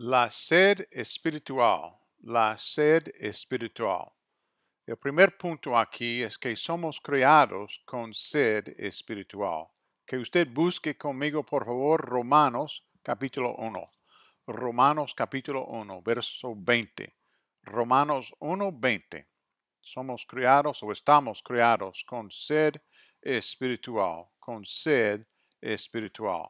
La sed espiritual, la sed espiritual. El primer punto aquí es que somos creados con sed espiritual. Que usted busque conmigo, por favor, Romanos capítulo 1. Romanos capítulo 1, verso 20. Romanos 1, 20. Somos creados o estamos creados con sed espiritual, con sed espiritual.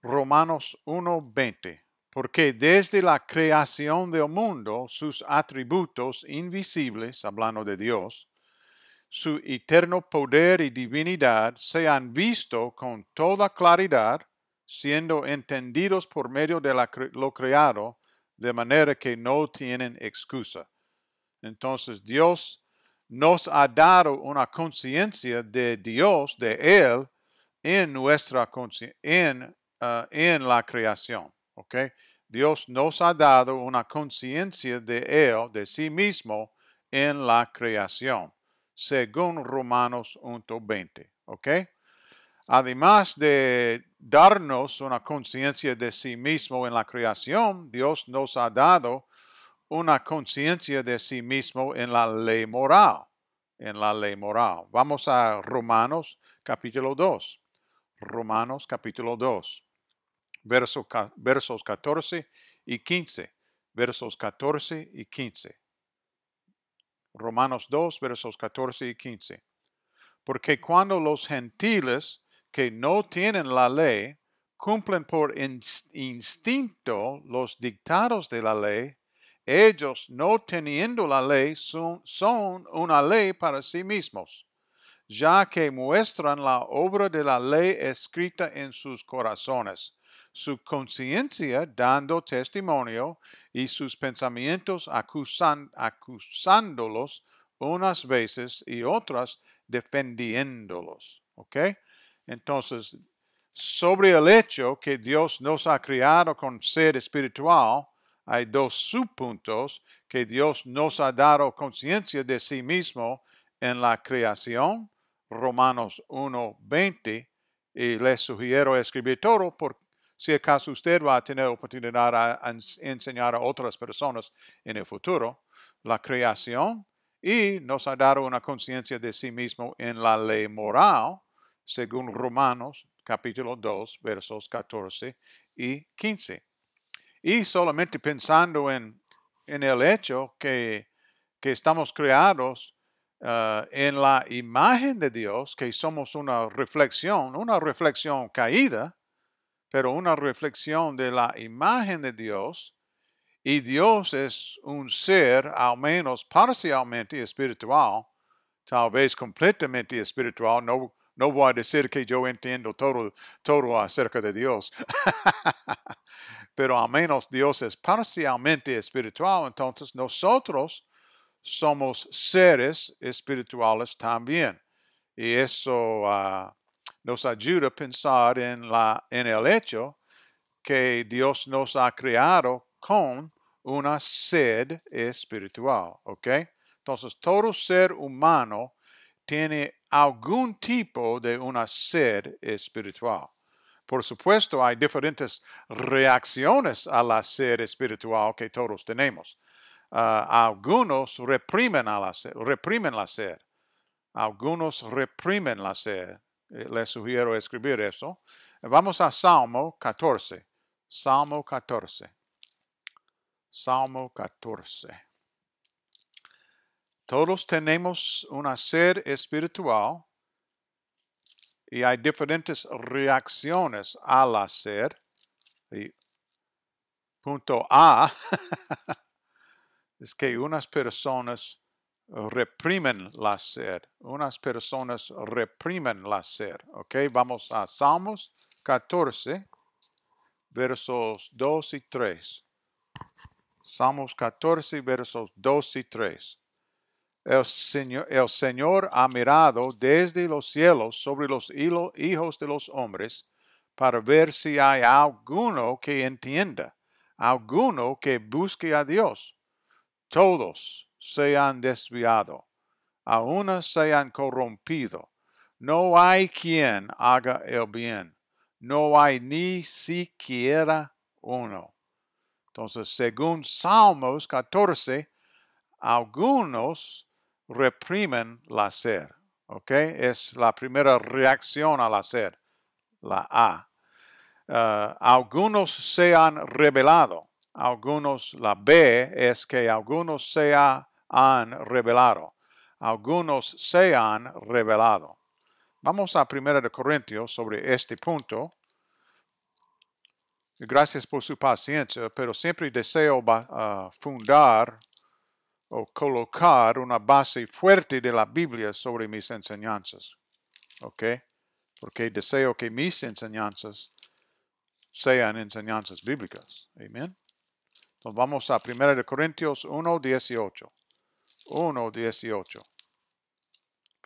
Romanos 1, 20 porque desde la creación del mundo sus atributos invisibles, hablando de Dios, su eterno poder y divinidad se han visto con toda claridad, siendo entendidos por medio de lo creado, de manera que no tienen excusa. Entonces Dios nos ha dado una conciencia de Dios, de Él, en nuestra en, ah, en la creación. ¿okay? Dios nos ha dado una conciencia de Él, de sí mismo, en la creación, según Romanos 1.20. ¿Ok? Además de darnos una conciencia de sí mismo en la creación, Dios nos ha dado una conciencia de sí mismo en la ley moral. En la ley moral. Vamos a Romanos capítulo 2. Romanos capítulo 2 versos 14 y 15. Versos 14 y 15. Romanos 2, versos 14 y 15. Porque cuando los gentiles que no tienen la ley cumplen por instinto los dictados de la ley, ellos no teniendo la ley son una ley para sí mismos, ya que muestran la obra de la ley escrita en sus corazones, su conciencia dando testimonio y sus pensamientos acusándolos unas veces y otras defendiéndolos. ¿Ok? Entonces, sobre el hecho que Dios nos ha creado con ser espiritual, hay dos subpuntos que Dios nos ha dado conciencia de sí mismo en la creación, Romanos 1.20, y les sugiero escribir todo por, si acaso usted va a tener oportunidad de enseñar a otras personas en el futuro la creación y nos ha dado una conciencia de sí mismo en la ley moral, según Romanos capítulo 2, versos 14 y 15. Y solamente pensando en, el hecho que, estamos creados eh, en la imagen de Dios, que somos una reflexión, una reflexión caída, pero una reflexión de la imagen de Dios. Y Dios es un ser, al menos parcialmente espiritual, tal vez completamente espiritual. No, no voy a decir que yo entiendo todo, todo acerca de Dios, pero al menos Dios es parcialmente espiritual. Entonces nosotros somos seres espirituales también. Y eso ah, nos ayuda a pensar en, el hecho que Dios nos ha creado con una sed espiritual, Entonces, todo ser humano tiene algún tipo de una sed espiritual. Por supuesto, hay diferentes reacciones a la sed espiritual que todos tenemos. Ah, algunos reprimen, la reprimen la sed. Algunos reprimen la sed. Eh, les sugiero escribir eso. Vamos a Salmo 14. Salmo 14. Salmo 14. Todos tenemos una sed espiritual y hay diferentes reacciones a la sed. punto A es que unas personas reprimen la sed. Unas personas reprimen la sed. Ok, vamos a Salmos 14, versos 2 y 3. Salmos 14, versos 2 y 3. El Señor, el Señor ha mirado desde los cielos sobre los hijos de los hombres para ver si hay alguno que entienda, alguno que busque a Dios. Todos se han desviado, aún se han corrompido. No hay quien haga el bien, no hay ni siquiera uno. Entonces, según Salmos 14, algunos reprimen la ser, ¿Ok? Es la primera reacción a la ser, la A. Eh, algunos se han rebelado. algunos, la B es que algunos se han revelado. Algunos se han revelado. Vamos a 1 de Corintios sobre este punto. Gracias por su paciencia, pero siempre deseo ah, fundar o colocar una base fuerte de la Biblia sobre mis enseñanzas. ¿Ok? Porque deseo que mis enseñanzas sean enseñanzas bíblicas. Amén. Entonces vamos a 1 Corintios 1, 18. 1.18.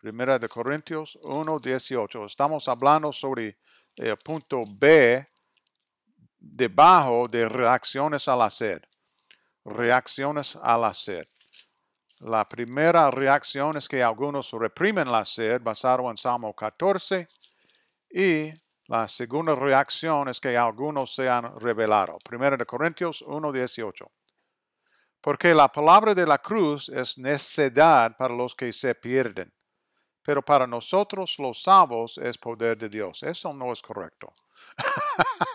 Primera de Corintios 1.18. Estamos hablando sobre el eh, punto B debajo de reacciones al sed. Reacciones al hacer. La primera reacción es que algunos reprimen la sed, basado en Salmo 14. Y la segunda reacción es que algunos se han revelado. Primera de Corintios 1.18. Porque la palabra de la cruz es necedad para los que se pierden, pero para nosotros los salvos es poder de Dios. Eso no es correcto.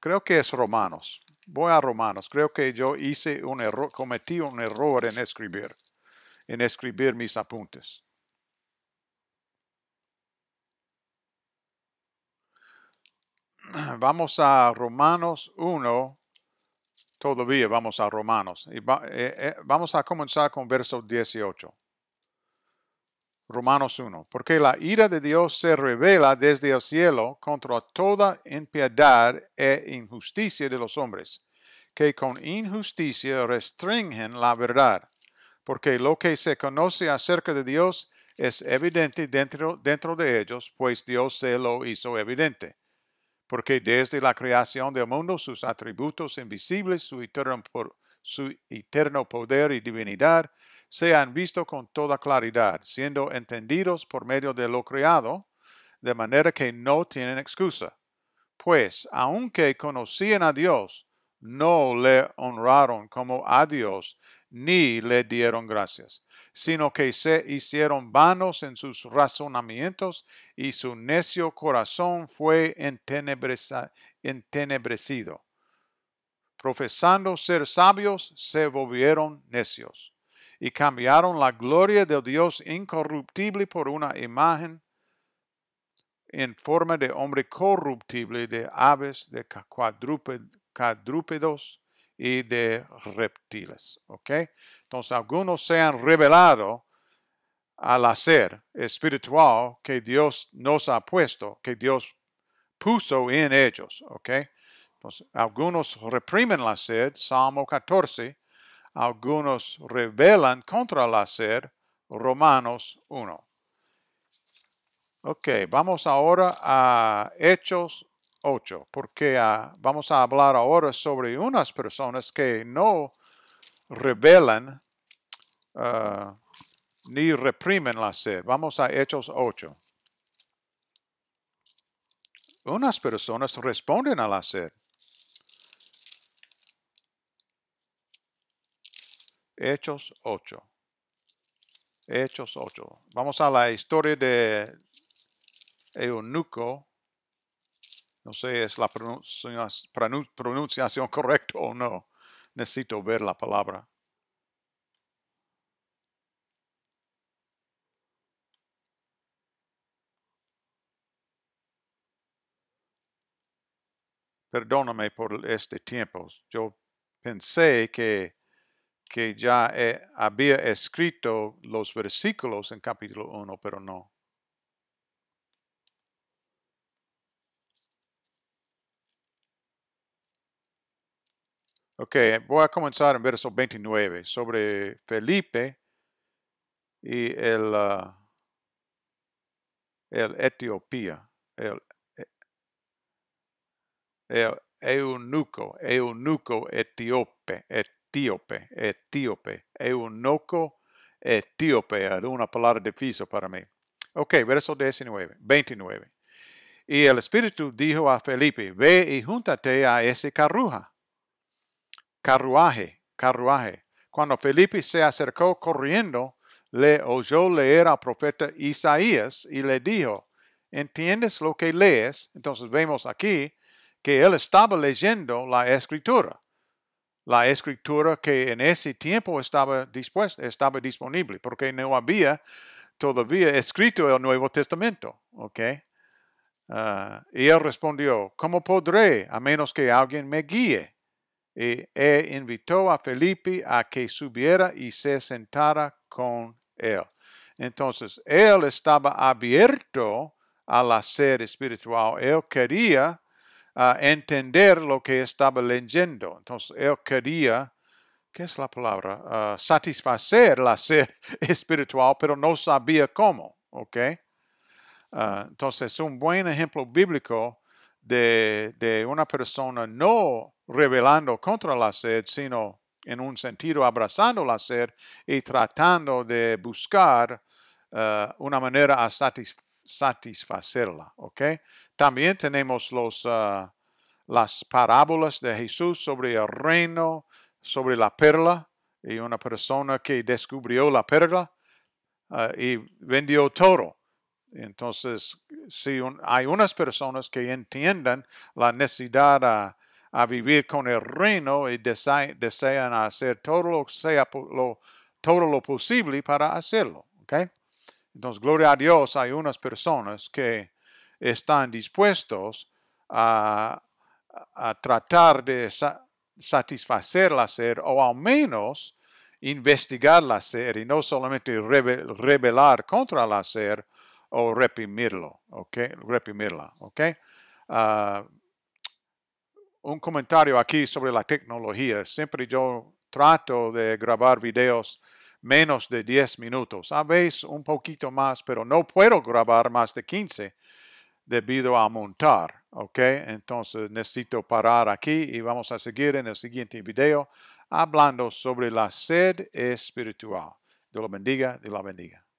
creo que es Romanos. Voy a Romanos. Creo que yo hice un error, cometí un error en escribir, en escribir mis apuntes. Vamos a Romanos 1, Todavía vamos a Romanos. Y eh, eh, vamos a comenzar con verso 18. Romanos 1. Porque la ira de Dios se revela desde el cielo contra toda impiedad e injusticia de los hombres, que con injusticia restringen la verdad. Porque lo que se conoce acerca de Dios es evidente dentro, dentro de ellos, pues Dios se lo hizo evidente porque desde la creación del mundo sus atributos invisibles, su eterno, poder y divinidad, se han visto con toda claridad, siendo entendidos por medio de lo creado, de manera que no tienen excusa. Pues, aunque conocían a Dios, no le honraron como a Dios, ni le dieron gracias sino que se hicieron vanos en sus razonamientos y su necio corazón fue entenebrecido. Profesando ser sabios, se volvieron necios y cambiaron la gloria de Dios incorruptible por una imagen en forma de hombre corruptible, de aves, de cuadrúpedos, y de reptiles. ¿Ok? Entonces, algunos se han revelado al hacer espiritual que Dios nos ha puesto, que Dios puso en ellos. ¿Ok? Entonces, algunos reprimen la sed, Salmo 14. Algunos rebelan contra la sed, Romanos 1. Ok, vamos ahora a Hechos porque ah, vamos a hablar ahora sobre unas personas que no rebelan ah, ni reprimen la sed. Vamos a Hechos 8. Unas personas responden a la sed. Hechos 8. Hechos 8. Vamos a la historia de Eunuco no sé, si ¿es la pronunciación correcta o no? Necesito ver la palabra. Perdóname por este tiempo. Yo pensé que, que ya había escrito los versículos en capítulo 1, pero no. Ok, voy a comenzar en verso 29 sobre Felipe y el, ah, el Etiopía, eh, el, eunuco, eunuco etíope, etíope, etíope, eunuco etíope, una palabra difícil para mí. Ok, verso 19, 29. Y el Espíritu dijo a Felipe, ve y júntate a ese carruja carruaje, carruaje. Cuando Felipe se acercó corriendo, le oyó leer al profeta Isaías y le dijo, ¿entiendes lo que lees? Entonces vemos aquí que él estaba leyendo la escritura, la escritura que en ese tiempo estaba, dispuesta, estaba disponible, porque no había todavía escrito el Nuevo Testamento. ¿okay? Ah, y él respondió, ¿cómo podré a menos que alguien me guíe? Y e invitó a Felipe a que subiera y se sentara con él. Entonces, él estaba abierto a la sed espiritual. Él quería ah, entender lo que estaba leyendo. Entonces, él quería, ¿qué es la palabra? Ah, satisfacer la ser espiritual, pero no sabía cómo. ¿Ok? Ah, entonces, un buen ejemplo bíblico de una persona no rebelando contra la sed, sino en un sentido abrazando la sed y tratando de buscar eh, una manera a satisfacerla. También tenemos los, eh, las parábolas de Jesús sobre el reino, sobre la perla, y una persona que descubrió la perla eh, y vendió todo. Entonces, si hay unas personas que entiendan la necesidad ah, a vivir con el reino y desean, hacer todo lo, sea, lo, todo lo posible para hacerlo. Entonces, gloria a Dios, hay unas personas que están dispuestos a, tratar de satisfacer la ser o al menos investigar la ser y no solamente rebelar contra la ser o reprimirlo, Reprimirla, ¿ok? Ah, un comentario aquí sobre la tecnología. Siempre yo trato de grabar videos menos de 10 minutos. A veces un poquito más, pero no puedo grabar más de 15 debido a montar. ¿Ok? Entonces necesito parar aquí y vamos a seguir en el siguiente video hablando sobre la sed espiritual. Dios lo bendiga, Dios la bendiga.